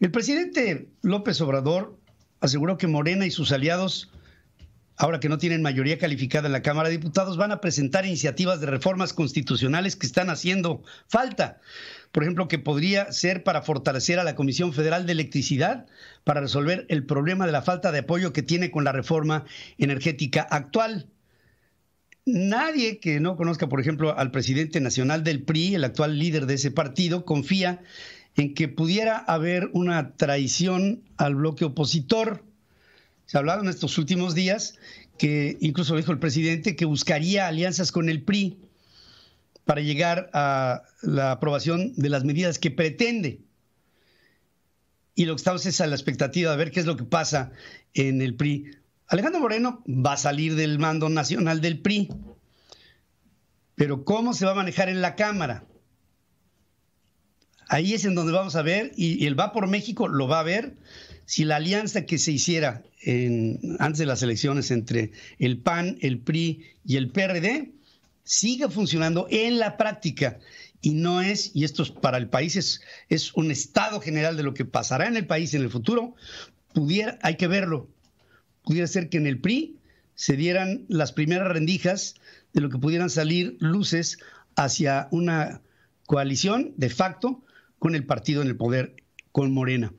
El presidente López Obrador aseguró que Morena y sus aliados, ahora que no tienen mayoría calificada en la Cámara de Diputados, van a presentar iniciativas de reformas constitucionales que están haciendo falta. Por ejemplo, que podría ser para fortalecer a la Comisión Federal de Electricidad para resolver el problema de la falta de apoyo que tiene con la reforma energética actual. Nadie que no conozca, por ejemplo, al presidente nacional del PRI, el actual líder de ese partido, confía en que pudiera haber una traición al bloque opositor. Se hablado en estos últimos días que incluso dijo el presidente que buscaría alianzas con el PRI para llegar a la aprobación de las medidas que pretende. Y lo que estamos es a la expectativa de ver qué es lo que pasa en el PRI. Alejandro Moreno va a salir del mando nacional del PRI, pero ¿cómo se va a manejar en la Cámara? Ahí es en donde vamos a ver, y, el va por México lo va a ver, si la alianza que se hiciera en, antes de las elecciones entre el PAN, el PRI y el PRD sigue funcionando en la práctica y no es, y esto es para el país, es, es, un estado general de lo que pasará en el país en el futuro, pudiera, hay que verlo, pudiera ser que en el PRI se dieran las primeras rendijas de lo que pudieran salir luces hacia una coalición de facto con el partido en el poder, con Morena.